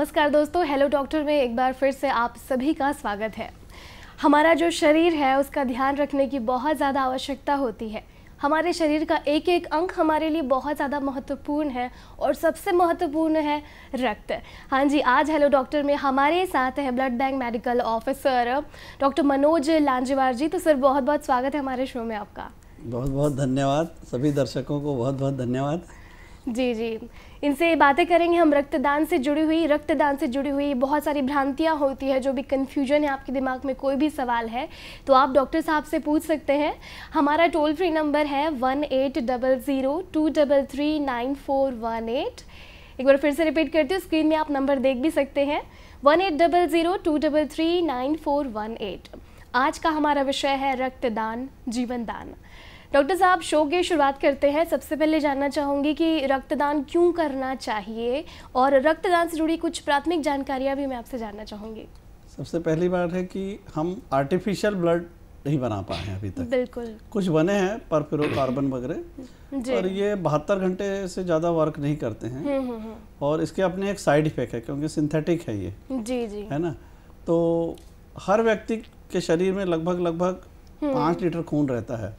नमस्कार दोस्तों hello doctor में एक बार फिर से आप सभी का स्वागत है हमारा जो शरीर है उसका ध्यान रखने की बहुत ज़्यादा आवश्यकता होती है हमारे शरीर का एक एक अंग हमारे लिए बहुत ज़्यादा महत्वपूर्ण है और सबसे महत्वपूर्ण है रक्त हाँ जी आज हेलो डॉक्टर में हमारे साथ है blood bank medical officer doctor Manoj Lanjewar ji तो सर बहुत बहुत स्वागत है हमारे शो में आपका बहुत बहुत धन्यवाद सभी दर्शकों को बहुत बहुत धन्यवाद जी जी इनसे बातें करेंगे हम रक्तदान से जुड़ी हुई रक्तदान से जुड़ी हुई बहुत सारी भ्रांतियाँ होती है जो भी कन्फ्यूजन है आपके दिमाग में कोई भी सवाल है तो आप डॉक्टर साहब से पूछ सकते हैं हमारा टोल फ्री नंबर है one eight double zero two double three nine four one eight एक बार फिर से रिपीट करती हूँ स्क्रीन में आप नंबर देख भी सकते हैं one eight double zero two double three nine four one eight आज का हमारा विषय है रक्तदान जीवन दान डॉक्टर साहब शो की शुरुआत करते हैं सबसे पहले जानना चाहूंगी कि रक्तदान क्यों करना चाहिए और रक्तदान से जुड़ी कुछ प्राथमिक जानकारियां भी मैं आपसे जानना चाहूंगी सबसे पहली बात है कि हम आर्टिफिशियल ब्लड नहीं बना पाए हैं अभी तक बिल्कुल कुछ बने हैं पर फिर कार्बन वगैरह और ये बहत्तर घंटे से ज़्यादा वर्क नहीं करते हैं हम्म, हम्म, हम्म। और इसके अपने एक साइड इफेक्ट है क्योंकि सिंथेटिक है ये जी जी है ना तो हर व्यक्ति के शरीर में लगभग लगभग पांच लीटर खून रहता है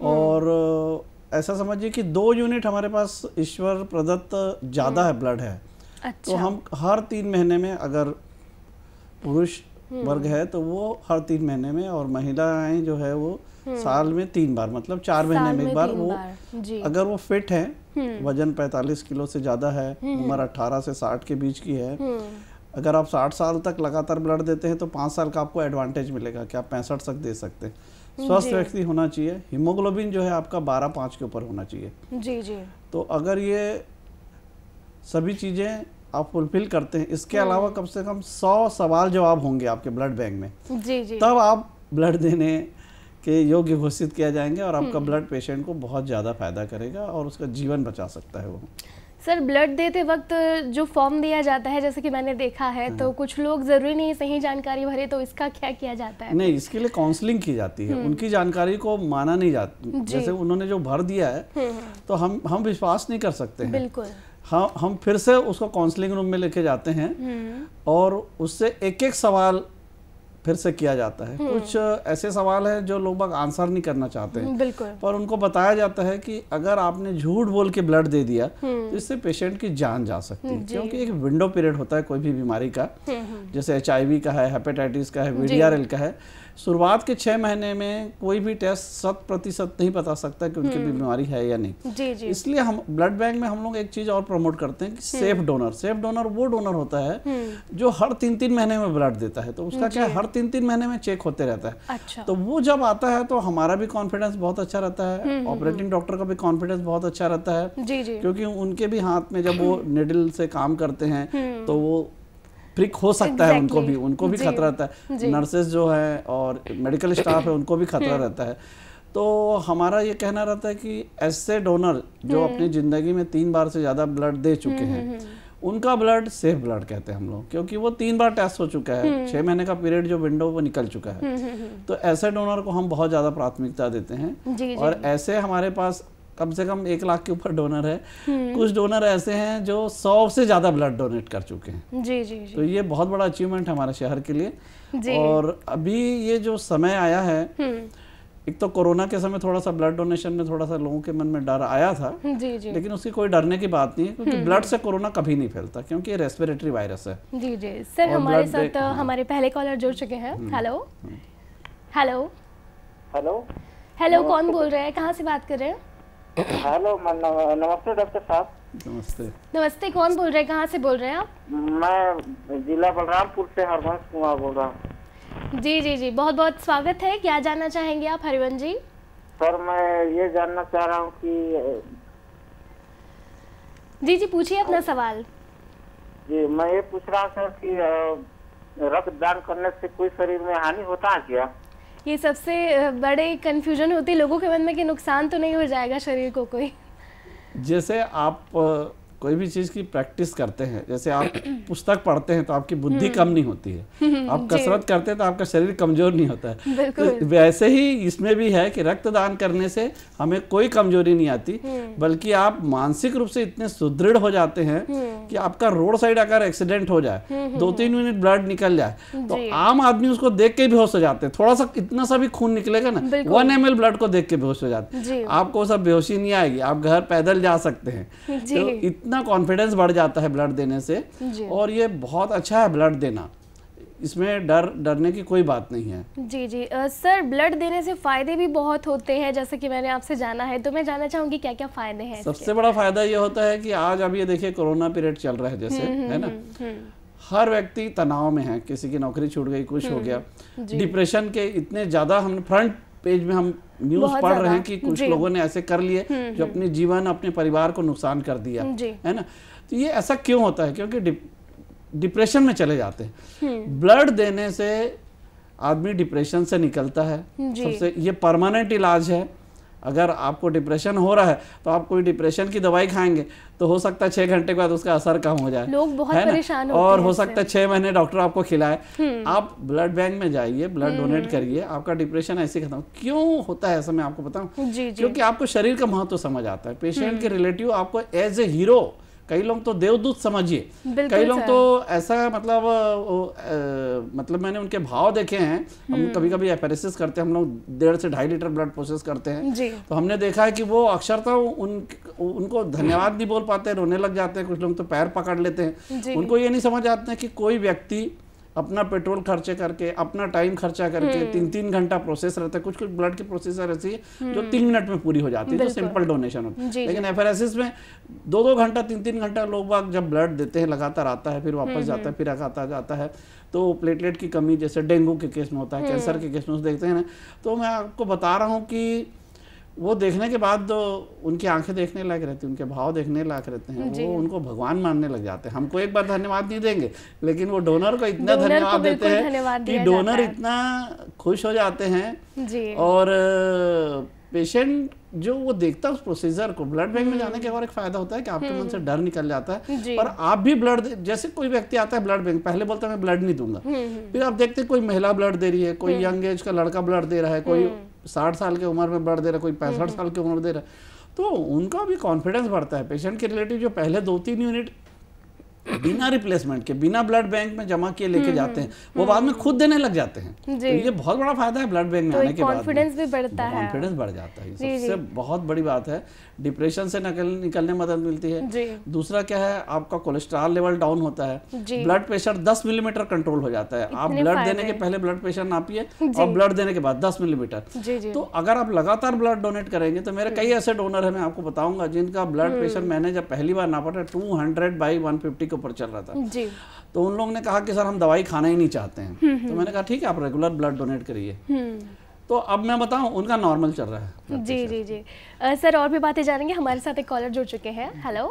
और ऐसा समझिए कि दो यूनिट हमारे पास ईश्वर प्रदत्त ज़्यादा है हम्म। ब्लड है तो अच्छा। तो हम हर तीन महीने में अगर पुरुष हम्म। वर्ग है तो वो हर तीन महीने में और महिलाएं जो है वो हम्म। साल में तीन बार मतलब चार महीने में एक बार वो जी। अगर वो फिट है वजन 45 किलो से ज़्यादा है उम्र 18 से 60 के बीच की है अगर आप 60 साल तक लगातार ब्लड देते हैं तो पांच साल का आपको एडवांटेज मिलेगा कि आप पैंसठ तक दे सकते हैं हम्म, स्वस्थ व्यक्ति होना चाहिए हीमोग्लोबिन जो है आपका बारह पाँच के ऊपर होना चाहिए जी जी तो अगर ये सभी चीज़ें आप फुलफिल करते हैं इसके हम्म। अलावा कम से कम सौ सवाल जवाब होंगे आपके ब्लड बैंक में जी जी तब आप ब्लड देने के योग्य घोषित किया जाएंगे और आपका ब्लड हम्म। पेशेंट को बहुत ज़्यादा फायदा करेगा और उसका जीवन बचा सकता है वो सर ब्लड देते वक्त जो फॉर्म दिया जाता है जैसे कि मैंने देखा है तो हाँ। कुछ लोग ज़रूरी नहीं सही जानकारी भरे तो इसका क्या किया जाता है नहीं इसके लिए काउंसलिंग की जाती है हम्म। उनकी जानकारी को माना नहीं जाता जैसे उन्होंने जो भर दिया है हम्म, हम्म। तो हम हम विश्वास नहीं कर सकते हैं बिल्कुल हम हम फिर से उसको काउंसलिंग रूम में लेके जाते हैं और उससे एक एक सवाल फिर से किया जाता है हम्म। कुछ ऐसे सवाल है जो लोग आंसर नहीं करना चाहते हैं बिल्कुल उनको बताया जाता है कि अगर आपने झूठ बोल के ब्लड दे दिया हम्म। तो इससे पेशेंट की जान जा सकती है क्योंकि एक विंडो पीरियड होता है कोई भी बीमारी का हम्म, जैसे एच का है हेपेटाइटिस का है वी का है शुरुआत के छह महीने में कोई भी टेस्ट शत प्रतिशत नहीं बता सकता कि उनकी बीमारी है या नहीं जी जी इसलिए हम ब्लड बैंक में हम लोग एक चीज़ और प्रमोट करते हैं कि सेफ डोनर सेफ डोनर वो डोनर होता है जो हर तीन तीन महीने में ब्लड देता है तो उसका क्या हर तीन तीन महीने में चेक होते रहता है अच्छा। तो वो जब आता है तो हमारा भी कॉन्फिडेंस बहुत अच्छा रहता है ऑपरेटिंग हम्म, डॉक्टर हम्म, हम्म। का भी कॉन्फिडेंस बहुत अच्छा रहता है जी जी क्योंकि उनके भी हाथ में जब वो निडल से काम करते हैं तो वो प्रिक हो सकता exactly. है उनको भी उनको भी खतरा रहता है नर्सेज जो है और मेडिकल स्टाफ है उनको भी खतरा रहता है तो हमारा ये कहना रहता है कि ऐसे डोनर जो अपनी ज़िंदगी में तीन बार से ज़्यादा ब्लड दे चुके हैं उनका ब्लड सेफ ब्लड कहते हैं हम लोग क्योंकि वो तीन बार टेस्ट हो चुका है हम्म। छह महीने का पीरियड जो विंडो वो निकल चुका है हम्म, हम्म, तो ऐसे डोनर को हम बहुत ज़्यादा प्राथमिकता देते हैं और ऐसे हमारे पास कम से कम एक लाख के ऊपर डोनर है कुछ डोनर ऐसे हैं जो सौ से ज़्यादा ब्लड डोनेट कर चुके हैं जी जी जी तो ये बहुत बड़ा अचीवमेंट है हमारे शहर के लिए और अभी ये जो समय आया है एक तो कोरोना के समय थोड़ा सा ब्लड डोनेशन में थोड़ा सा लोगों के मन में डर आया था जी जी लेकिन उसकी कोई डरने की बात नहीं है क्योंकि ब्लड हम्म। से कोरोना कभी नहीं फैलता क्योंकि ये रेस्पिरेटरी वायरस है जी जी सर हमारे साथ हाँ। हमारे पहले कॉलर जुड़ चुके हैं हेलो हेलो हेलो हेलो कौन बोल रहे हैं कहाँ से बात कर रहे हैं हेलो नमस्ते डॉक्टर साहब नमस्ते नमस्ते कौन बोल रहे हैं कहाँ से बोल रहे हैं आप मैं जिला बलरामपुर से हरवंश कुमार बोल रहा हूँ जी जी जी बहुत बहुत स्वागत है क्या जानना चाहेंगे आप हरिवंश जी सर मैं ये जानना चाह रहा हूँ कि जी जी पूछिए अपना हाँ। सवाल जी मैं ये पूछ रहा सर कि रक्तदान करने से कोई शरीर में हानि होता है क्या ये सबसे बड़े कंफ्यूजन होती है लोगों के मन में कि नुकसान तो नहीं हो जाएगा शरीर को कोई जैसे आप कोई भी चीज़ की प्रैक्टिस करते हैं जैसे आप पुस्तक पढ़ते हैं तो आपकी बुद्धि हम्म। कम नहीं होती है आप कसरत करते हैं तो आपका शरीर कमज़ोर नहीं होता है तो वैसे ही इसमें भी है कि रक्तदान करने से हमें कोई कमज़ोरी नहीं आती हम्म। बल्कि आप मानसिक रूप से इतने सुदृढ़ हो जाते हैं हम्म। कि आपका रोड साइड अगर एक्सीडेंट हो जाए दो तीन मिनट ब्लड निकल जाए तो आम आदमी उसको देख के बेहोश हो जाते हैं थोड़ा सा इतना सा भी खून निकलेगा ना वन एम ब्लड को देख के बेहोश हो जाते हैं आपको सब बेहोशी नहीं आएगी आप घर पैदल जा सकते हैं तो इतना इतना कॉन्फिडेंस बढ़ जाता है ब्लड देने से और ये बहुत अच्छा है ब्लड देना इसमें डर डरने की कोई बात नहीं है जी जी आ, सर ब्लड देने से फ़ायदे भी बहुत होते हैं जैसे कि मैंने आपसे जाना है तो मैं जानना चाहूंगी क्या क्या फ़ायदे हैं सबसे बड़ा फ़ायदा ये होता है कि आज अब ये देखिए कोरोना पीरियड चल रहा है जैसे हम्म, हम्म, है ना हम्म, हर व्यक्ति तनाव में है किसी की नौकरी छूट गई कुछ हो गया डिप्रेशन के इतने ज़्यादा हम फ्रंट पेज में हम न्यूज पढ़ रहे हैं कि कुछ लोगों ने ऐसे कर लिए हम्म, जो हम्म। अपने जीवन अपने परिवार को नुकसान कर दिया हम्म, है ना तो ये ऐसा क्यों होता है क्योंकि डिप्रेशन में चले जाते हैं ब्लड देने से आदमी डिप्रेशन से निकलता है सबसे ये परमानेंट इलाज है अगर आपको डिप्रेशन हो रहा है तो आप कोई डिप्रेशन की दवाई खाएंगे तो हो सकता है छह घंटे के बाद उसका असर कम हो जाए लोग बहुत है परेशान और हो सकता है छह महीने डॉक्टर आपको खिलाए हम्म। आप ब्लड बैंक में जाइए ब्लड हम्म। डोनेट करिए आपका डिप्रेशन ऐसे खत्म क्यों होता है ऐसा मैं आपको बताऊँ क्योंकि आपको शरीर का महत्व समझ आता है पेशेंट हम्म। के रिलेटिव आपको एज ए हीरो कई लोग तो देवदूत समझिए कई लोग तो ऐसा मतलब आ, मतलब मैंने उनके भाव देखे हैं हम कभी कभी एपेरेसिस करते हैं हम लोग डेढ़ से ढाई लीटर ब्लड प्रोसेस करते हैं तो हमने देखा है कि वो अक्षरता उन उनको धन्यवाद नहीं बोल पाते रोने लग जाते हैं कुछ लोग तो पैर पकड़ लेते हैं उनको ये नहीं समझ आते हैं कि कोई व्यक्ति अपना पेट्रोल खर्चे करके अपना टाइम खर्चा करके हम्म। तीन तीन घंटा प्रोसेस रहता है कुछ कुछ ब्लड की प्रोसेसर ऐसी है जो हम्म। तीन मिनट में पूरी हो जाती है जो सिंपल डोनेशन होता है लेकिन एफ में दो दो घंटा तीन तीन घंटा लोग बाग जब ब्लड देते हैं लगातार आता है फिर वापस हम्म, जाता है फिर आता जाता है तो प्लेटलेट की कमी जैसे डेंगू के केस में होता है कैंसर के केस में देखते हैं ना तो मैं आपको बता रहा हूँ कि वो देखने के बाद तो उनकी आंखें देखने लायक रहती हैं उनके भाव देखने लायक रहते हैं वो उनको भगवान मानने लग जाते हैं हमको एक बार धन्यवाद नहीं देंगे लेकिन वो डोनर को इतना धन्यवाद देते हैं कि डोनर इतना खुश हो जाते हैं और पेशेंट जो वो देखता है उस प्रोसीजर को ब्लड बैंक में जाने के और एक फायदा होता है कि आपके मन से हम्म। डर निकल जाता है पर आप भी ब्लड जैसे कोई व्यक्ति आता है ब्लड बैंक पहले बोलता है मैं ब्लड नहीं दूंगा हम्म, हम्म। फिर आप देखते कोई महिला ब्लड दे रही है कोई यंग एज का लड़का ब्लड दे रहा है कोई साठ साल की उम्र में बढ़ दे रहा कोई पैंसठ हम्म, हम्म। साल की उम्र दे रहा तो उनका भी कॉन्फिडेंस बढ़ता है पेशेंट के रिलेटिव जो पहले दो तीन यूनिट बिना रिप्लेसमेंट के बिना ब्लड बैंक में जमा किए लेके हम्म, जाते हैं वो हम्म। बाद में खुद देने लग जाते हैं तो ये बहुत बड़ा फायदा है ब्लड बैंक में तो आने के बाद कॉन्फिडेंस भी बढ़ता है कॉन्फिडेंस बढ़ जाता है सबसे बहुत बड़ी बात है डिप्रेशन से निकल निकलने मदद मिलती है दूसरा क्या है आपका कोलेस्ट्रॉल लेवल डाउन होता है ब्लड प्रेशर दस मिलीमीटर कंट्रोल हो जाता है आप ब्लड देने के पहले ब्लड प्रेशर नापिए और ब्लड देने के बाद दस मिलीमीटर तो अगर आप लगातार ब्लड डोनेट करेंगे तो मेरे कई ऐसे डोनर है मैं आपको बताऊंगा जिनका ब्लड हम्म। प्रेशर मैंने जब पहली बार नापा था two hundred by one fifty के ऊपर चल रहा था जी तो उन लोगों ने कहा कि सर हम दवाई खाना ही नहीं चाहते हैं हम्म, तो हम्म। मैंने कहा ठीक है आप रेगुलर ब्लड डोनेट करिए हम्म। तो अब मैं बताऊं उनका नॉर्मल चल रहा है जी जी जी आ, सर और भी बातें जानेंगे हमारे साथ एक कॉलर जुड़ चुके हैं हेलो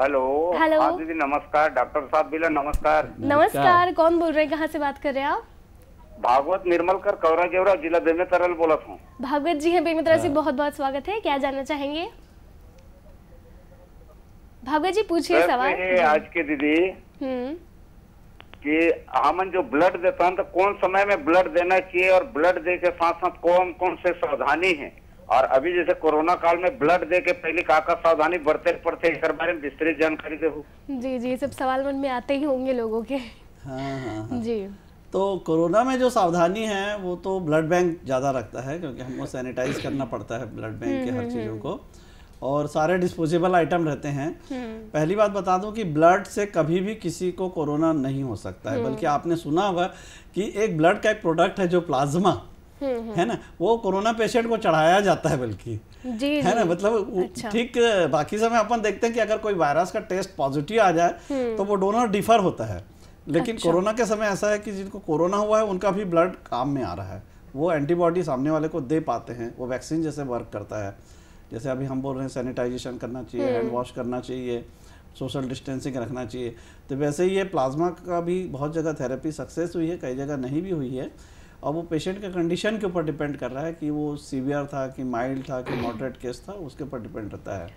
हेलो हेलो दीदी नमस्कार डॉक्टर साहब बिला नमस्कार नमस्कार कौन बोल रहे हैं कहाँ से बात कर रहे हैं आप भागवत निर्मल कर कौरा जिला बेमेतरल बोला हूँ भागवत जी है बेमेतरल से हाँ। बहुत बहुत स्वागत है क्या जानना चाहेंगे भागवत जी पूछिए सवाल आज के दीदी हम्म। कि हमन जो ब्लड देता है तो कौन समय में ब्लड देना चाहिए और ब्लड दे के साथ साथ कौन कौन से सावधानी है और अभी जैसे कोरोना काल में ब्लड दे के पहले काका सावधानी बरते पड़ते इस बारे में विस्तृत जानकारी दे जी जी सब सवाल मन में आते ही होंगे लोगों के हाँ, हाँ, हाँ। जी तो कोरोना में जो सावधानी है वो तो ब्लड बैंक ज़्यादा रखता है क्योंकि हमको सैनिटाइज करना पड़ता है ब्लड बैंक के हर हम्म, हम्म, चीज़ों को और सारे डिस्पोजेबल आइटम रहते हैं हम्म। पहली बात बता दूं कि ब्लड से कभी भी किसी को कोरोना नहीं हो सकता है हम्म। बल्कि आपने सुना होगा कि एक ब्लड का एक प्रोडक्ट है जो प्लाज्मा हम्म, है ना वो कोरोना पेशेंट को चढ़ाया जाता है बल्कि जी है ना मतलब अच्छा। ठीक बाकी समय अपन देखते हैं कि अगर कोई वायरस का टेस्ट पॉजिटिव आ जाए तो वो डोनर डिफर होता है लेकिन अच्छा। कोरोना के समय ऐसा है कि जिनको कोरोना हुआ है उनका भी ब्लड काम में आ रहा है वो एंटीबॉडी सामने वाले को दे पाते हैं वो वैक्सीन जैसे वर्क करता है जैसे अभी हम बोल रहे हैं सैनिटाइजेशन करना चाहिए हैंड हम्म। वॉश करना चाहिए सोशल डिस्टेंसिंग रखना चाहिए तो वैसे ही ये प्लाज्मा का भी बहुत जगह थेरेपी सक्सेस हुई है कई जगह नहीं भी हुई है और वो पेशेंट के कंडीशन के ऊपर डिपेंड कर रहा है कि वो सीवियर था कि माइल्ड था कि मॉडरेट केस था उसके ऊपर डिपेंड रहता है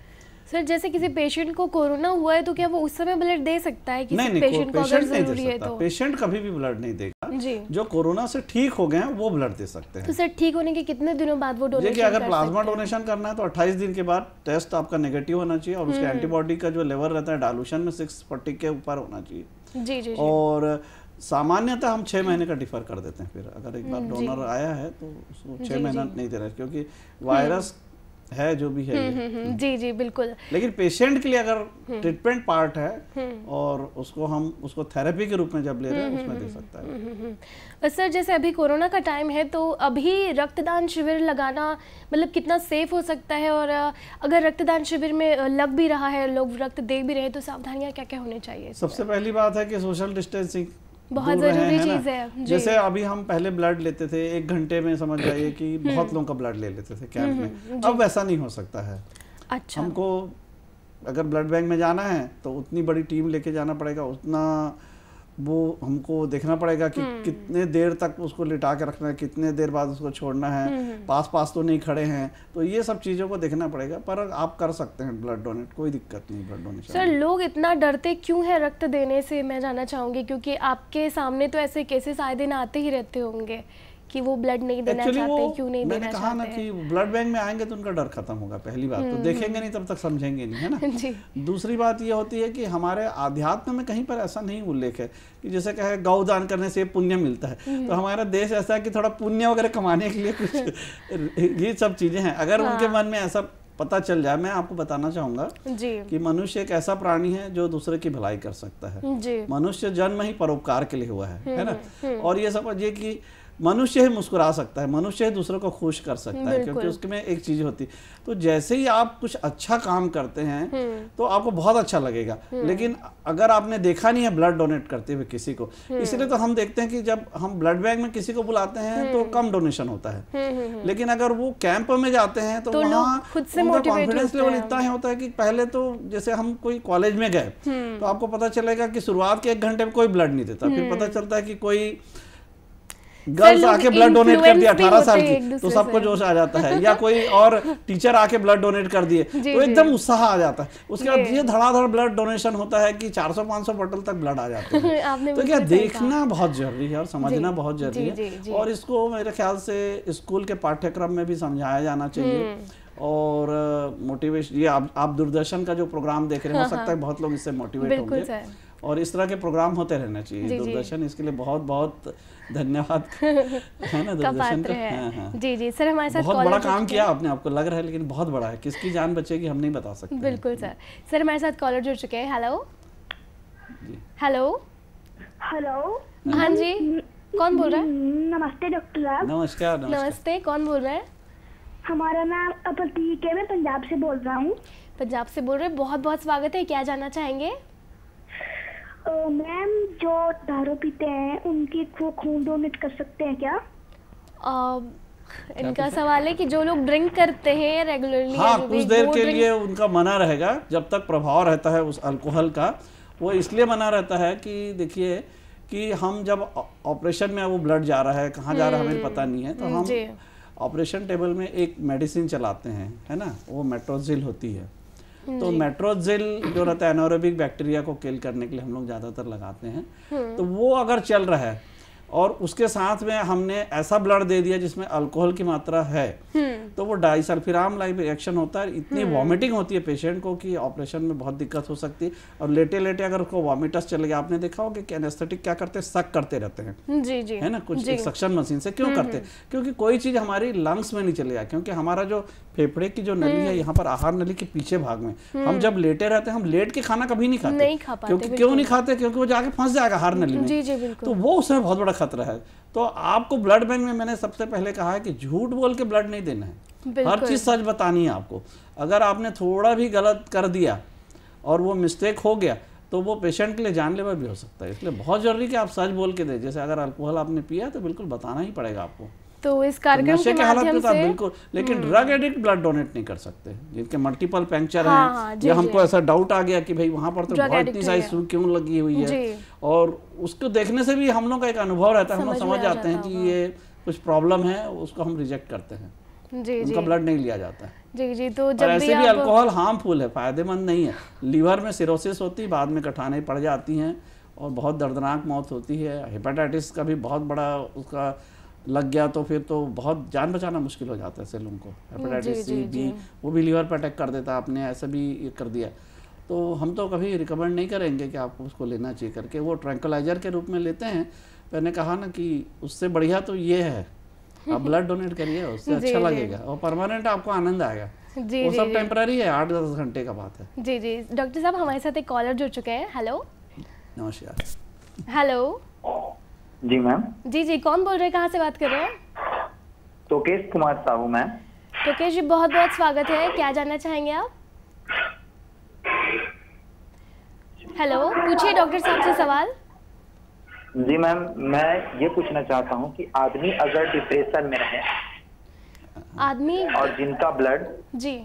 सर जैसे किसी पेशेंट को कोरोना हुआ है तो क्या वो उस समय ब्लड दे सकता है किसी नहीं, पेशेंट को अगर जरूरी है तो पेशेंट कभी भी ब्लड नहीं देगा जी जो कोरोना से ठीक हो गए हैं वो ब्लड दे सकते हैं तो सर ठीक होने के कितने दिनों बाद वो डोनेशन देखिए अगर प्लाज्मा डोनेशन करना है तो 28 दिन के बाद टेस्ट आपका नेगेटिव होना चाहिए और उसके एंटीबॉडी हम्म। का जो लेवल रहता है डायलूशन में सिक्स के ऊपर होना चाहिए जी जी और सामान्यतः हम छह हम्म। महीने का डिफर कर देते हैं फिर अगर एक बार डोनर हम्म, आया है तो उसको छह महीना नहीं देना क्योंकि वायरस है जो भी है हुँ, हम्म, हुँ, हम्म, हम्म, जी जी बिल्कुल लेकिन पेशेंट के लिए अगर ट्रीटमेंट पार्ट है और उसको हम उसको थेरेपी के रूप में जब ले रहे हैं उसमें दे सकता है सर जैसे अभी कोरोना का टाइम है तो अभी रक्तदान शिविर लगाना मतलब कितना सेफ हो सकता है और अगर रक्तदान शिविर में लग भी रहा है लोग रक्त दे भी रहे तो सावधानियाँ क्या क्या होनी चाहिए सबसे पहली बात है कि सोशल डिस्टेंसिंग बहुत ज़रूरी चीज़ है जैसे अभी हम पहले ब्लड लेते थे एक घंटे में समझ हम्म। जाइए कि बहुत हम्म। लोगों का ब्लड ले लेते थे कैंप हम्म, में अब वैसा नहीं हो सकता है अच्छा हमको अगर ब्लड बैंक में जाना है तो उतनी बड़ी टीम लेके जाना पड़ेगा उतना वो हमको देखना पड़ेगा कि हम्म। कितने देर तक उसको लिटा के रखना है कितने देर बाद उसको छोड़ना है हम्म, हम्म। पास पास तो नहीं खड़े हैं तो ये सब चीज़ों को देखना पड़ेगा पर आप कर सकते हैं ब्लड डोनेट कोई दिक्कत नहीं ब्लड डोनेशन सर लोग इतना डरते क्यों है रक्त देने से मैं जानना चाहूँगी क्योंकि आपके सामने तो ऐसे केसेस आए दिन आते ही रहते होंगे कि वो ब्लड नहीं देना Actually चाहते क्यों नहीं मैंने देना कहा ना कि ब्लड बैंक में आएंगे तो उनका डर खत्म होगा पहली बात तो हम्म। देखेंगे नहीं तब तक समझेंगे नहीं है ना दूसरी बात ये होती है कि हमारे आध्यात्म में कहीं पर ऐसा नहीं उल्लेख है कि जैसे कहे गौ दान करने से पुण्य मिलता है हम्म। तो हमारा देश ऐसा है कि थोड़ा पुण्य वगैरह कमाने के लिए कुछ ये सब चीजें हैं अगर उनके हाँ। मन में ऐसा पता चल जाए मैं आपको बताना चाहूंगा कि मनुष्य एक ऐसा प्राणी है जो दूसरे की भलाई कर सकता है मनुष्य जन्म ही परोपकार के लिए हुआ है है हम्म, ना और ये समझिए कि मनुष्य ही मुस्कुरा सकता है मनुष्य ही दूसरों को खुश कर सकता है क्योंकि उसमें एक चीज होती है तो जैसे ही आप कुछ अच्छा काम करते हैं हम्म। तो आपको बहुत अच्छा लगेगा हम्म। लेकिन अगर आपने देखा नहीं है ब्लड डोनेट करते हुए किसी को हम्म। इसलिए तो हम देखते हैं कि जब हम ब्लड बैंक में किसी को बुलाते हैं तो कम डोनेशन होता है लेकिन अगर वो कैंप में जाते हैं तो, तो वहाँ कॉन्फिडेंस लेवल इतना ही होता है कि पहले तो जैसे हम कोई कॉलेज में गए तो आपको पता चलेगा कि शुरुआत के एक घंटे में कोई ब्लड नहीं देता फिर पता चलता है कि कोई गर्ल्स आके ब्लड डोनेट कर दिया अठारह साल की तो सबको जोश आ जाता है या कोई और टीचर आके ब्लड डोनेट कर दिए तो एकदम उत्साह आ जाता है उसके बाद ये धड़ाधड़ ब्लड डोनेशन होता है कि 400 500 बॉटल तक ब्लड आ जाता है तो क्या देखना बहुत जरूरी है और समझना बहुत जरूरी है और इसको मेरे ख्याल से स्कूल के पाठ्यक्रम में भी समझाया जाना चाहिए हम्म। और मोटिवेशन ये आप दूरदर्शन का जो प्रोग्राम देख रहे हो हाँ, सकता हाँ। है बहुत लोग इससे मोटिवेट होंगे और इस तरह के प्रोग्राम होते रहना चाहिए दूरदर्शन इसके लिए बहुत बहुत धन्यवाद है ना दूरदर्शन का तो? हाँ, हाँ। जी जी सर हमारे साथ बहुत बड़ा काम किया आपने आपको लग रहा है लेकिन बहुत बड़ा है किसकी जान बचेगी हम नहीं बता सकते बिल्कुल सर सर हमारे साथ कॉलर जुड़ चुके हैं हेलो हेलो हेलो हाँ जी कौन बोल रहा है नमस्ते डॉक्टर नमस्कार नमस्ते कौन बोल रहे हैं हमारा नाम अप्रतीक है मैं पंजाब से बोल रहा हूँ पंजाब से बोल रहे बहुत बहुत स्वागत है क्या जानना चाहेंगे तो मैम जो दारू पीते हैं उनकी वो खून डोनेट कर सकते हैं क्या आ, इनका सवाल है कि जो लोग ड्रिंक करते हैं रेगुलरली हाँ कुछ देर के लिए उनका मना रहेगा जब तक प्रभाव रहता है उस अल्कोहल का वो इसलिए मना रहता है कि देखिए कि हम जब ऑपरेशन में वो ब्लड जा रहा है कहाँ जा रहा है हमें पता नहीं है तो हम्म, हम ऑपरेशन टेबल में एक मेडिसिन चलाते हैं है ना वो मेट्रोजिल होती है तो मेट्रोजिल जो रहता है एनोरेबिक बैक्टीरिया को किल करने के लिए हम लोग ज़्यादातर लगाते हैं हम्म। तो वो अगर चल रहा है और उसके साथ में हमने ऐसा ब्लड दे दिया जिसमें अल्कोहल की मात्रा है हम्म। तो वो डाई लाइफ रिएक्शन होता है इतनी वॉमिटिंग हम्म। होती है पेशेंट को कि ऑपरेशन में बहुत दिक्कत हो सकती है और लेटे लेटे अगर उसको वॉमिटस चले गए आपने देखा होगा कि एनेस्थेटिक क्या करते हैं सक करते रहते हैं जी जी है ना कुछ सक्शन मशीन से क्यों हम्म, करते हैं क्योंकि कोई चीज़ हमारी लंग्स में नहीं चले जाए क्योंकि हमारा जो फेफड़े की जो नली है यहाँ पर आहार नली के पीछे भाग में हम जब लेटे रहते हैं हम लेट के खाना कभी नहीं खाते क्योंकि क्यों नहीं खाते क्योंकि वो जाके फंस जाएगा आहार नली में तो वो उसमें बहुत बड़ा खतरा है तो आपको ब्लड बैंक में मैंने सबसे पहले कहा है कि झूठ बोल के ब्लड नहीं देना है हर चीज़ सच बतानी है आपको अगर आपने थोड़ा भी गलत कर दिया और वो मिस्टेक हो गया तो वो पेशेंट के लिए जानलेवा भी हो सकता है इसलिए बहुत ज़रूरी कि आप सच बोल के दें जैसे अगर अल्कोहल आपने पिया तो बिल्कुल बताना ही पड़ेगा आपको तो इस तो कार्यक्रम के माध्यम से बिल्कुल लेकिन ड्रग एडिक्ट ब्लड डोनेट नहीं कर सकते जिनके मल्टीपल पेंचर हाँ, हैं हाँ, या हमको ऐसा डाउट आ गया कि भाई वहां पर तो बहुत इतनी सारी सुई क्यों लगी हुई है और उसको देखने से भी हम लोग का एक अनुभव रहता है हम लोग समझ जाते हैं कि ये कुछ प्रॉब्लम है उसको हम रिजेक्ट करते हैं जी उनका ब्लड नहीं लिया जाता है जी जी तो जब ऐसे भी, भी अल्कोहल हार्मफुल है फायदेमंद नहीं है लीवर में सिरोसिस होती है बाद में कठाने पड़ जाती हैं और बहुत दर्दनाक मौत होती है हेपेटाइटिस का भी बहुत बड़ा उसका लग गया तो फिर तो बहुत जान बचाना मुश्किल हो जाता है सेलों को हेपेटाइटिस सी बी वो भी लीवर पर अटैक कर देता है आपने ऐसा भी कर दिया तो हम तो कभी रिकमेंड नहीं करेंगे कि आपको उसको लेना चाहिए करके वो ट्रैंकलाइजर के रूप में लेते हैं मैंने कहा ना कि उससे बढ़िया तो ये है आप ब्लड डोनेट करिए उससे अच्छा लगेगा और परमानेंट आपको आनंद आएगा जी वो सब टेम्पररी है आठ दस घंटे का बात है जी जी डॉक्टर साहब हमारे साथ एक कॉलर जुड़ चुके हैं हेलो नमस्कार हेलो जी मैम जी जी कौन बोल रहे हैं कहाँ से बात कर रहे हैं टोकेश कुमार साहू मैम टोकेश जी बहुत बहुत स्वागत है क्या जानना चाहेंगे आप हेलो पूछिए डॉक्टर साहब से सवाल जी मैम मैं ये पूछना चाहता हूँ कि आदमी अगर डिप्रेशन में है आदमी और जिनका ब्लड जी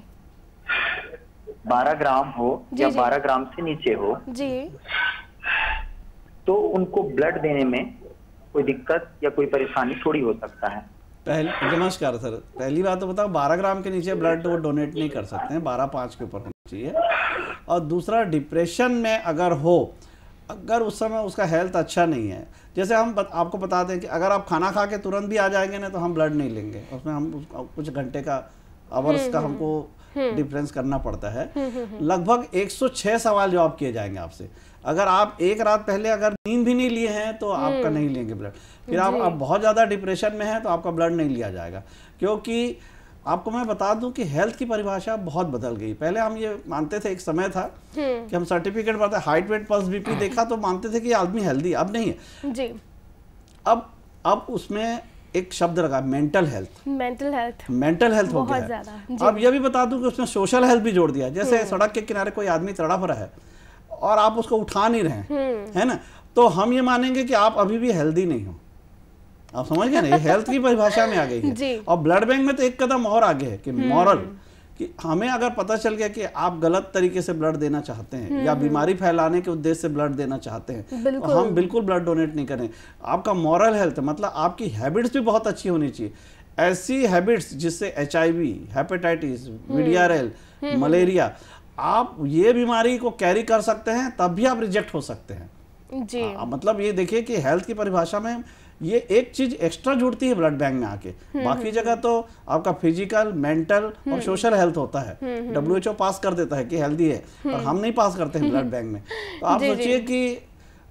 बारह ग्राम हो जी, या बारह ग्राम से नीचे हो जी तो उनको ब्लड देने में कोई दिक्कत या कोई परेशानी थोड़ी हो सकता है पहले नमस्कार सर पहली बात तो बताओ बारह ग्राम के नीचे ब्लड वो डोनेट नहीं कर सकते हैं बारह पाँच के ऊपर होना चाहिए और दूसरा डिप्रेशन में अगर हो अगर उस समय उसका हेल्थ अच्छा नहीं है जैसे हम बत, आपको बताते हैं कि अगर आप खाना खा के तुरंत भी आ जाएंगे ना तो हम ब्लड नहीं लेंगे उसमें हम कुछ घंटे का आवर्स का हम्म, हम्म। हमको हम्म। डिफरेंस करना पड़ता है हम्म, हम्म, लगभग 106 सवाल जवाब किए जाएंगे आपसे अगर आप एक रात पहले अगर नींद भी नहीं लिए हैं तो आपका नहीं लेंगे ब्लड फिर आप अब बहुत ज़्यादा डिप्रेशन में हैं तो आपका ब्लड नहीं लिया जाएगा क्योंकि आपको मैं बता दूं कि हेल्थ की परिभाषा बहुत बदल गई पहले हम ये मानते थे एक समय था कि हम सर्टिफिकेट बनाते हाइट वेट पल्स बीपी देखा तो मानते थे कि आदमी हेल्दी अब नहीं है जी अब अब उसमें एक शब्द लगा mental health mental health mental health हो गया है अब यह भी बता दूं कि उसने सोशल हेल्थ भी जोड़ दिया जैसे हम्म। सड़क के किनारे कोई आदमी तड़प रहा है और आप उसको उठा नहीं रहे हम्म। है ना तो हम ये मानेंगे कि आप अभी भी हेल्दी नहीं हो आप समझ गए ना ये हेल्थ की परिभाषा में आ गई है और ब्लड बैंक में तो एक कदम और आगे है कि मॉरल हम्म। कि हमें अगर पता चल गया कि आप गलत तरीके से ब्लड देना चाहते हैं या हम्म, हम्म। बीमारी फैलाने के उद्देश्य से ब्लड देना चाहते हैं तो बिल्कुल। हम बिल्कुल ब्लड डोनेट नहीं करें आपका मॉरल हेल्थ मतलब आपकी हैबिट्स भी बहुत अच्छी होनी चाहिए ऐसी हैबिट्स जिससे एच हेपेटाइटिस वीडीआरएल मलेरिया आप ये बीमारी को कैरी कर सकते हैं तब भी आप रिजेक्ट हो सकते हैं जी आ, मतलब ये देखिए कि हेल्थ की परिभाषा में ये एक चीज एक्स्ट्रा जुड़ती है ब्लड बैंक में आके हम्म, बाकी हम्म, जगह हम्म। तो आपका फिजिकल मेंटल और सोशल हेल्थ होता है डब्ल्यू पास कर देता है कि हेल्दी है और हम नहीं पास करते हैं ब्लड बैंक में तो आप सोचिए कि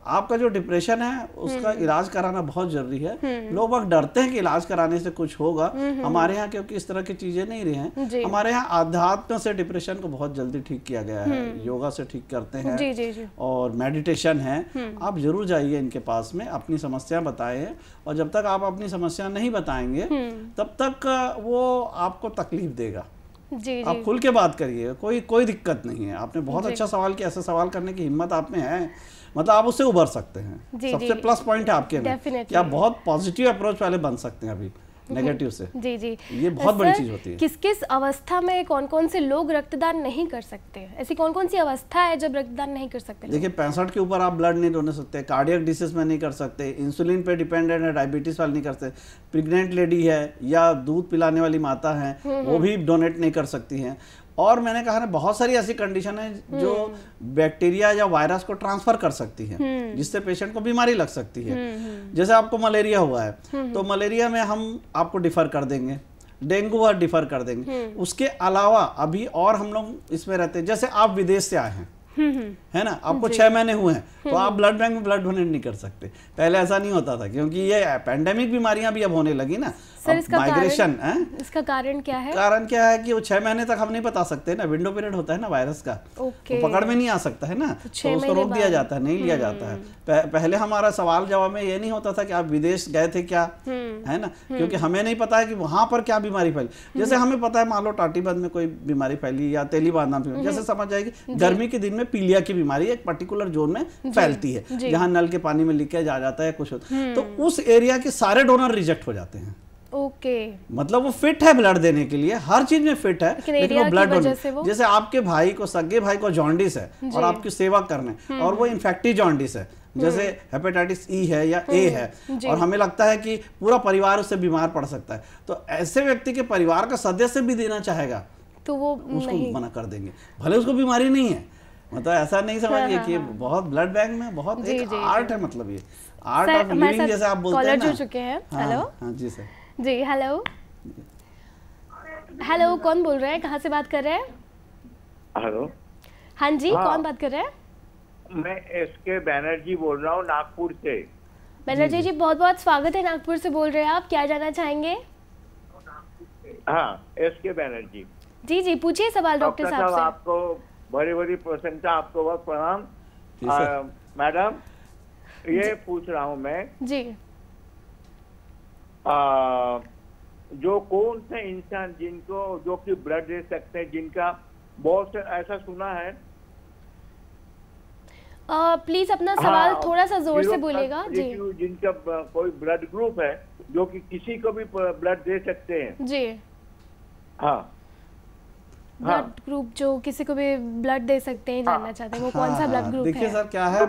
आपका जो डिप्रेशन है उसका हम्म। इलाज कराना बहुत जरूरी है हम्म। लोग वक्त डरते हैं कि इलाज कराने से कुछ होगा हम्म, हमारे यहाँ क्योंकि इस तरह की चीजें नहीं रही हैं हमारे यहाँ आध्यात्म से डिप्रेशन को बहुत जल्दी ठीक किया गया है योगा से ठीक करते हैं जी, जी, जी। और मेडिटेशन है आप जरूर जाइए इनके पास में अपनी समस्या बताए और जब तक आप अपनी समस्या नहीं बताएंगे तब तक वो आपको तकलीफ देगा जी आप खुल के बात करिए कोई कोई दिक्कत नहीं है आपने बहुत अच्छा सवाल किया ऐसा सवाल करने की हिम्मत आप में है मतलब आप उससे उभर सकते हैं जी, सबसे जी, प्लस पॉइंट है आपके लिए आप बहुत पॉजिटिव अप्रोच वाले बन सकते हैं अभी नेगेटिव हम्म। से जी जी ये बहुत बड़ी चीज होती है किस किस अवस्था में कौन कौन से लोग रक्तदान नहीं कर सकते ऐसी कौन कौन सी अवस्था है जब रक्तदान नहीं कर सकते देखिए पैंसठ के ऊपर आप ब्लड नहीं डोने सकते कार्डियक डिसीज में नहीं कर सकते इंसुलिन पे डिपेंडेंट है डायबिटीज वाले नहीं कर सकते प्रेगनेंट लेडी है या दूध पिलाने वाली माता है हम्म, वो हम्म। भी डोनेट नहीं कर सकती है और मैंने कहा ना बहुत सारी ऐसी कंडीशन है जो बैक्टीरिया हम्म। या वायरस को ट्रांसफर कर सकती है हम्म। जिससे पेशेंट को बीमारी लग सकती है हम्म, जैसे आपको मलेरिया हुआ है तो मलेरिया में हम आपको डिफर कर देंगे डेंगू और डिफर कर देंगे उसके अलावा अभी और हम लोग इसमें रहते हैं जैसे आप विदेश से आए हैं हम्म, हम्म। है ना आपको छह महीने हुए हैं तो हम्म, आप ब्लड बैंक में ब्लड डोनेट नहीं कर सकते पहले ऐसा नहीं होता था क्योंकि ये पैंडेमिक बीमारियां भी अब होने लगी ना सर, इसका माइग्रेशन है इसका कारण क्या है कारण क्या है कि वो छह महीने तक हम नहीं बता सकते ना विंडो पीरियड होता है ना वायरस का वो पकड़ में नहीं आ सकता है ना तो, तो उसको रोक दिया जाता है नहीं लिया जाता है पहले हमारा सवाल जवाब में ये नहीं होता था कि आप विदेश गए थे क्या है ना क्योंकि हमें नहीं पता है कि वहां पर क्या बीमारी फैली जैसे हमें पता है मान लो टाटीबंद में कोई बीमारी फैली या तेली में जैसे समझ जाएगी गर्मी के दिन में में पीलिया की बीमारी एक पर्टिकुलर जोन में फैलती है जहाँ नल के पानी में लीकेज आ जाता है कुछ होता तो हम्म। उस एरिया के सारे डोनर रिजेक्ट हो जाते हैं ओके okay. मतलब वो फिट है ब्लड देने के लिए हर चीज में फिट है लेकिन वो ब्लड डोनर जैसे आपके भाई को सगे भाई को जॉन्डिस है और आपकी सेवा करने हम्म। और वो इन्फेक्टिव जॉन्डिस है जैसे हेपेटाइटिस हम्म। ई e है या ए है और हमें लगता है कि पूरा परिवार उससे बीमार पड़ सकता है तो ऐसे व्यक्ति के परिवार का सदस्य भी देना चाहेगा तो वो उसको मना कर देंगे भले उसको बीमारी नहीं है मतलब ऐसा नहीं समझिए हाँ, कि हाँ, हाँ। बहुत ब्लड बैंक में बहुत जी, एक जी, आर्ट जी. है मतलब ये आर्ट ऑफ लिविंग जैसे आप बोलते हैं ना चुके हैं हेलो हाँ जी सर जी हेलो हेलो कौन बोल रहे हैं कहाँ से बात कर रहे हैं हेलो हाँ जी कौन बात कर रहे हैं मैं एस के बैनर्जी बोल रहा हूँ नागपुर से बैनर्जी जी बहुत बहुत स्वागत है नागपुर से बोल रहे हैं आप क्या जानना चाहेंगे हाँ एस के बैनर्जी जी जी पूछिए सवाल डॉक्टर साहब आपको बड़ी बड़ी प्रशंसा आपको बहुत प्रणाम मैडम ये पूछ रहा हूँ मैं जी आ, जो कौन से इंसान जिनको जो कि ब्लड दे सकते हैं जिनका बहुत ऐसा सुना है प्लीज अपना हाँ, सवाल हाँ, थोड़ा सा जोर से बोलेगा जी जिनका कोई ब्लड ग्रुप है जो कि किसी को भी ब्लड दे सकते हैं जी हाँ हाँ। ब्लड ग्रुप जो किसी को भी ब्लड दे सकते हैं जानना हाँ। चाहते हैं वो कौन सा ब्लड ग्रुप है देखिए सर क्या है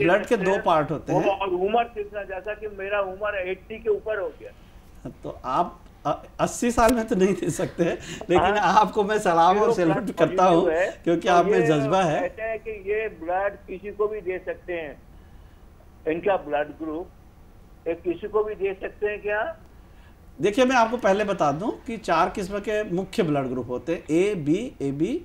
ब्लड के दो पार्ट होते हैं उम्र कितना जैसा कि मेरा उम्र 80 के ऊपर हो गया तो आप अस्सी साल में तो नहीं दे सकते लेकिन आ, हाँ। आपको मैं सलाम और तो सैल्यूट करता हूँ क्योंकि तो आप में जज्बा है कहते हैं कि ये ब्लड किसी को भी दे सकते हैं इनका ब्लड ग्रुप किसी को भी दे सकते हैं क्या देखिए मैं आपको पहले बता दूं कि चार किस्म के मुख्य ब्लड ग्रुप होते हैं ए बी ए बी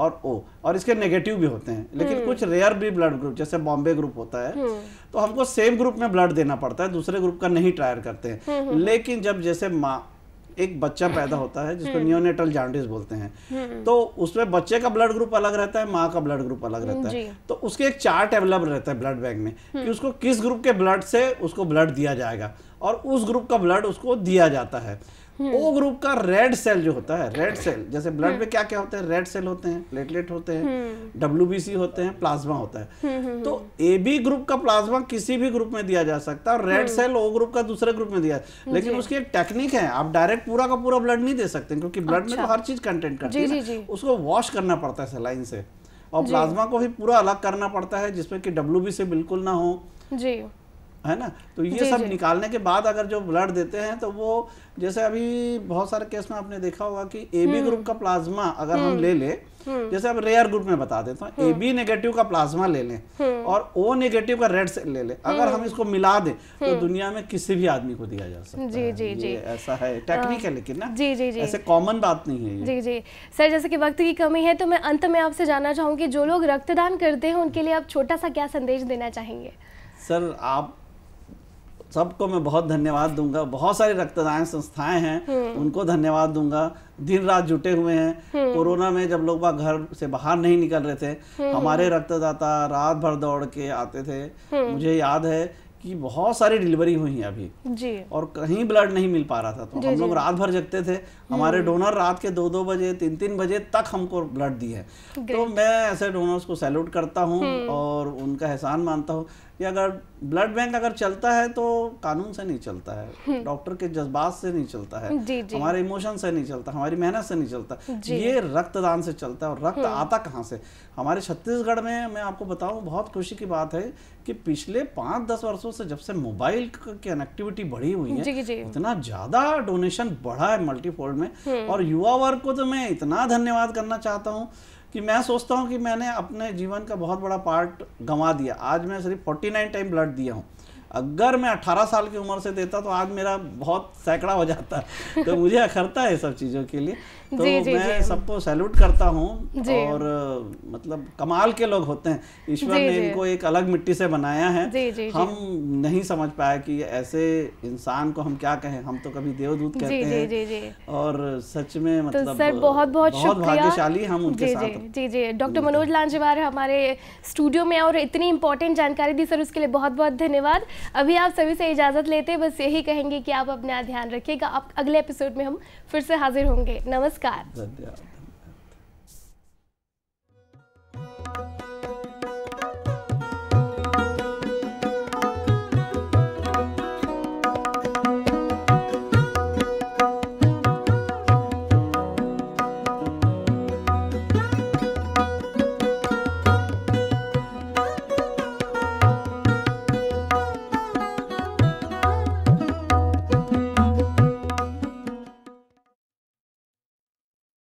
और ओ और इसके नेगेटिव भी होते हैं लेकिन हम्म। कुछ रेयर भी ब्लड ग्रुप जैसे बॉम्बे ग्रुप होता है हम्म। तो हमको सेम ग्रुप में ब्लड देना पड़ता है दूसरे ग्रुप का नहीं ट्रायल करते हैं हम्म, लेकिन जब जैसे एक बच्चा पैदा होता है जिसको न्योनेटल हम्म। जॉन्डिस बोलते हैं हम्म। तो उसमें बच्चे का ब्लड ग्रुप अलग रहता है माँ का ब्लड ग्रुप अलग रहता है तो उसके एक चार्ट अवेलेबल रहता है ब्लड बैंक में कि हम्म। उसको किस ग्रुप के ब्लड से उसको ब्लड दिया जाएगा और उस ग्रुप का ब्लड उसको दिया जाता है ओ हम्म। ग्रुप का रेड सेल जो होता है रेड सेल जैसे ब्लड हम्म। में क्या क्या होता है रेड सेल होते हैं प्लेटलेट होते हैं डब्ल्यू हम्म। होते हैं प्लाज्मा होता है तो ए बी ग्रुप का प्लाज्मा किसी भी ग्रुप में दिया जा सकता है और रेड सेल ओ ग्रुप का दूसरे ग्रुप में दिया लेकिन उसकी एक टेक्निक है आप डायरेक्ट पूरा का पूरा ब्लड नहीं दे सकते क्योंकि ब्लड में अच्छा। तो हर चीज कंटेंट करती है उसको वॉश करना पड़ता है सलाइन से और प्लाज्मा को भी पूरा अलग करना पड़ता है जिसमें कि डब्ल्यू बिल्कुल ना हो जी है ना तो ये जी, सब जी. निकालने के बाद अगर जो ब्लड देते हैं तो वो जैसे अभी बहुत सारे केस में आपने देखा होगा कि ए बी हम्म। ग्रुप का प्लाज्मा अगर हम हम्म। ले ले हम्म। जैसे अब रेयर ग्रुप में बता देता हूँ ए बी नेगेटिव का प्लाज्मा ले लें और ओ नेगेटिव का रेड सेल ले लें अगर हम इसको मिला दें तो दुनिया में किसी भी आदमी को दिया जा सकता जी, है जी, जी. ऐसा है टेक्निक है लेकिन ना जी जी जी ऐसे कॉमन बात नहीं है जी जी सर जैसे कि वक्त की कमी है तो मैं अंत में आपसे जानना चाहूंगी जो लोग रक्तदान करते हैं उनके लिए आप छोटा सा क्या संदेश देना चाहेंगे सर आप सबको मैं बहुत धन्यवाद दूंगा बहुत सारी रक्तदान संस्थाएं हैं हम्म। उनको धन्यवाद दूंगा दिन रात जुटे हुए हैं हम्म। कोरोना में जब लोग घर से बाहर नहीं निकल रहे थे हम्म। हमारे रक्तदाता रात भर दौड़ के आते थे मुझे याद है कि बहुत सारी डिलीवरी हुई है अभी जी और कहीं ब्लड नहीं मिल पा रहा था तो जी, हम लोग रात भर जगते थे हमारे डोनर रात के दो दो बजे तीन तीन बजे तक हमको ब्लड दी है तो मैं ऐसे डोनर्स को सैल्यूट करता हूँ और उनका एहसान मानता हूँ कि अगर ब्लड बैंक अगर चलता है तो कानून से नहीं चलता है हम्म। डॉक्टर के जज्बात से नहीं चलता है जी, जी. हमारे इमोशन से नहीं चलता हमारी मेहनत से नहीं चलता ये रक्तदान से चलता है और रक्त हम्म। आता कहाँ से हमारे छत्तीसगढ़ में मैं आपको बताऊँ बहुत खुशी की बात है कि पिछले पाँच दस वर्षों से जब से मोबाइल कनेक्टिविटी बढ़ी हुई है जी, जी. उतना ज़्यादा डोनेशन बढ़ा है मल्टीफोल्ड में हम्म। और युवा वर्ग को तो मैं इतना धन्यवाद करना चाहता हूँ कि मैं सोचता हूँ कि मैंने अपने जीवन का बहुत बड़ा पार्ट गंवा दिया आज मैं सिर्फ फोर्टी नाइन टाइम ब्लड दिया हूँ अगर मैं अट्ठारह साल की उम्र से देता तो आज मेरा बहुत सैकड़ा हो जाता तो मुझे अखरता है सब चीज़ों के लिए तो जी, जी, मैं सबको सैल्यूट करता हूँ और मतलब कमाल के लोग होते हैं ईश्वर ने इनको एक अलग मिट्टी से बनाया है जी, जी, हम नहीं समझ पाया कि ऐसे इंसान को हम क्या कहें हम तो कभी देवदूत कहते हैं जी, जी, और सच में तो मतलब तो सर बहुत बहुत, बहुत भाग्यशाली हम उनके जी, साथ जी जी डॉक्टर मनोज लांजेवार हमारे स्टूडियो में और इतनी इम्पोर्टेंट जानकारी दी सर उसके लिए बहुत बहुत धन्यवाद अभी आप सभी से इजाजत लेते बस यही कहेंगे कि आप अपना ध्यान रखिएगा आप अगले एपिसोड में हम फिर से हाजिर होंगे नमस्कार नमस्कार